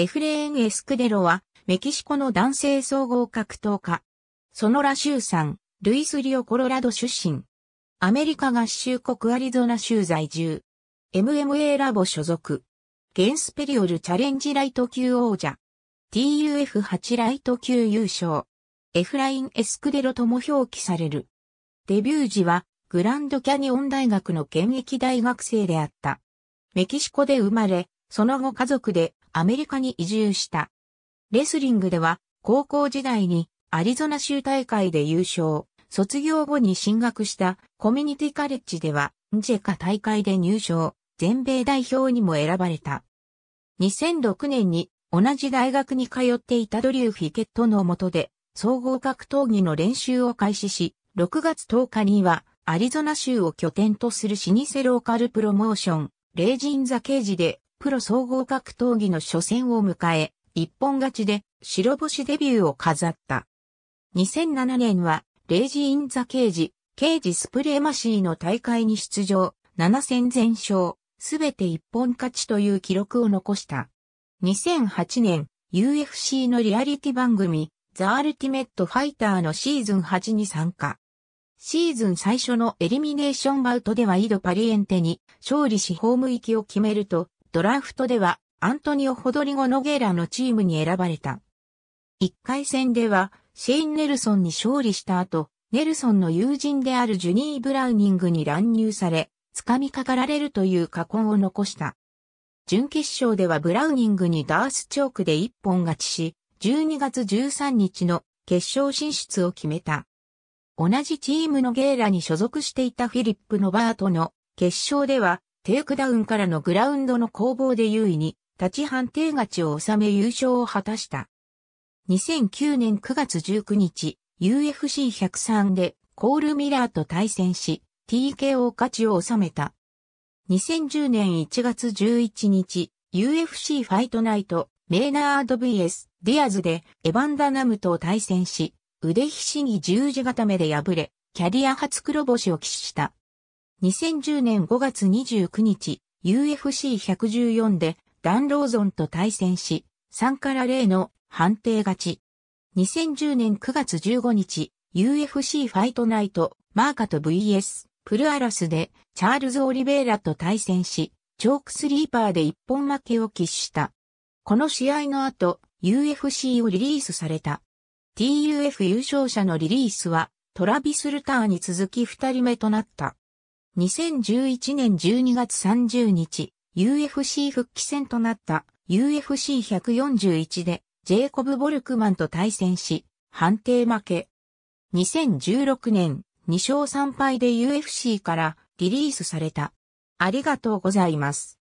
エフレーン・エスクデロは、メキシコの男性総合格闘家。ソノラ州産、ルイス・リオ・コロラド出身。アメリカ合衆国アリゾナ州在住。MMA ラボ所属。ゲンスペリオルチャレンジライト級王者。TUF8 ライト級優勝。エフライン・エスクデロとも表記される。デビュー時は、グランドキャニオン大学の現役大学生であった。メキシコで生まれ、その後家族でアメリカに移住した。レスリングでは高校時代にアリゾナ州大会で優勝、卒業後に進学したコミュニティカレッジではジェカ大会で入賞、全米代表にも選ばれた。2006年に同じ大学に通っていたドリュー・フィケットの下で総合格闘技の練習を開始し、6月10日にはアリゾナ州を拠点とする老舗ローカルプロモーション、レイジン・ザ・ケージでプロ総合格闘技の初戦を迎え、一本勝ちで白星デビューを飾った。2007年は、レイジ・イン・ザ・ケージ、ケージ・スプレーマシーの大会に出場、7戦全勝、すべて一本勝ちという記録を残した。2008年、UFC のリアリティ番組、ザ・アルティメット・ファイターのシーズン8に参加。シーズン最初のエリミネーションバウトでは井戸パリエンテに勝利しホーム行きを決めると、ドラフトではアントニオ・ホドリゴ・ノゲーラのチームに選ばれた。1回戦ではシェイン・ネルソンに勝利した後、ネルソンの友人であるジュニー・ブラウニングに乱入され、掴みかかられるという過根を残した。準決勝ではブラウニングにダースチョークで一本勝ちし、12月13日の決勝進出を決めた。同じチームのゲーラに所属していたフィリップ・ノバートの決勝ではテイクダウンからのグラウンドの攻防で優位に、立ち判定勝ちを収め優勝を果たした。2009年9月19日、UFC103 でコール・ミラーと対戦し、TKO 勝ちを収めた。2010年1月11日、UFC ファイトナイト、メーナード VS、ディアズでエヴァンダナムと対戦し、腕ひしぎ十字固めで敗れ、キャリア初黒星を喫した。2010年5月29日、UFC114 でダンローゾンと対戦し、3から0の判定勝ち。2010年9月15日、UFC ファイトナイト、マーカと VS、プルアラスで、チャールズ・オリベイラと対戦し、チョークスリーパーで一本負けを喫した。この試合の後、UFC をリリースされた。TUF 優勝者のリリースは、トラビス・ルターに続き2人目となった。2011年12月30日、UFC 復帰戦となった UFC141 でジェイコブ・ボルクマンと対戦し、判定負け。2016年、2勝3敗で UFC からリリースされた。ありがとうございます。